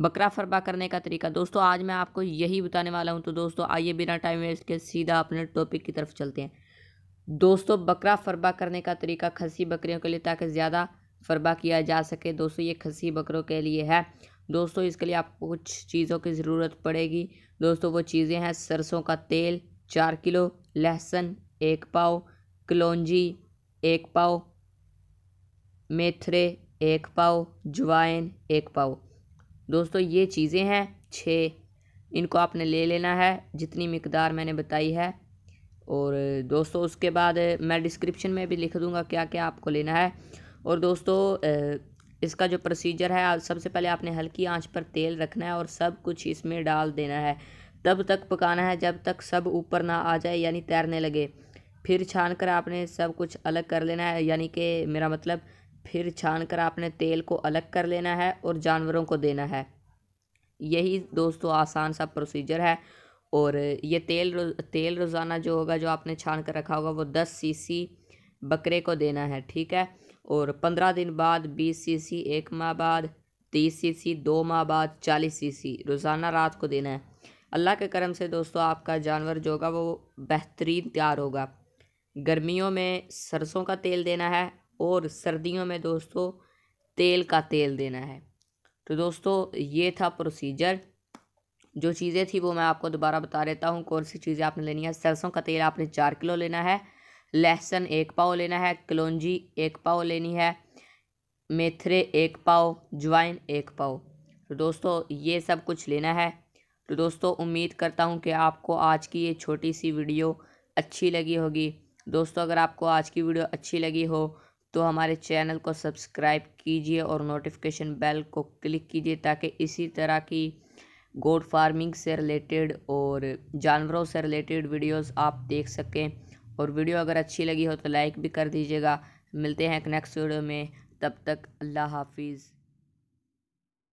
बकरा फरबा करने का तरीका दोस्तों आज मैं आपको यही बताने वाला हूँ तो दोस्तों आइए बिना टाइम वेस्ट के सीधा अपने टॉपिक की तरफ चलते हैं दोस्तों बकरा फरबा करने का तरीका खसी बकरियों के लिए ताकि ज़्यादा फरबा किया जा सके दोस्तों ये खसी बकरों के लिए है दोस्तों इसके लिए आपको कुछ चीज़ों की ज़रूरत पड़ेगी दोस्तों वो चीज़ें हैं सरसों का तेल चार किलो लहसुन एक पाव कलौजी एक पाव मेथरे एक पाव जवाइन एक पाव दोस्तों ये चीज़ें हैं छः इनको आपने ले लेना है जितनी मकदार मैंने बताई है और दोस्तों उसके बाद मैं डिस्क्रिप्शन में भी लिख दूँगा क्या क्या आपको लेना है और दोस्तों इसका जो प्रोसीजर है सबसे पहले आपने हल्की आंच पर तेल रखना है और सब कुछ इसमें डाल देना है तब तक पकाना है जब तक सब ऊपर ना आ जाए यानी तैरने लगे फिर छान कर आपने सब कुछ अलग कर लेना है यानी कि मेरा मतलब फिर छान कर आपने तेल को अलग कर लेना है और जानवरों को देना है यही दोस्तों आसान सा प्रोसीजर है और ये तेल तेल रोज़ाना जो होगा जो आपने छान कर रखा होगा वो दस सीसी बकरे को देना है ठीक है और पंद्रह दिन बाद बीस सीसी एक माह बाद तीस सीसी दो माह बाद चालीस सीसी रोज़ाना रात को देना है अल्लाह के करम से दोस्तों आपका जानवर जो होगा वो बेहतरीन तैयार होगा गर्मियों में सरसों का तेल देना है और सर्दियों में दोस्तों तेल का तेल देना है तो दोस्तों ये था प्रोसीजर जो चीज़ें थी वो मैं आपको दोबारा बता देता हूँ कौन सी चीज़ें आपने लेनी है सरसों का तेल आपने चार किलो लेना है लहसुन एक पाव लेना है कलौजी एक पाव लेनी है मेथरे एक पाव ज्वाइन एक पाव तो दोस्तों ये सब कुछ लेना है तो दोस्तों उम्मीद करता हूँ कि आपको आज की ये छोटी सी वीडियो अच्छी लगी होगी दोस्तों अगर आपको आज की वीडियो अच्छी लगी हो तो हमारे चैनल को सब्सक्राइब कीजिए और नोटिफिकेशन बेल को क्लिक कीजिए ताकि इसी तरह की गोड फार्मिंग से रिलेटेड और जानवरों से रिलेटेड वीडियोस आप देख सकें और वीडियो अगर अच्छी लगी हो तो लाइक भी कर दीजिएगा मिलते हैं एक नेक्स्ट वीडियो में तब तक अल्लाह हाफिज़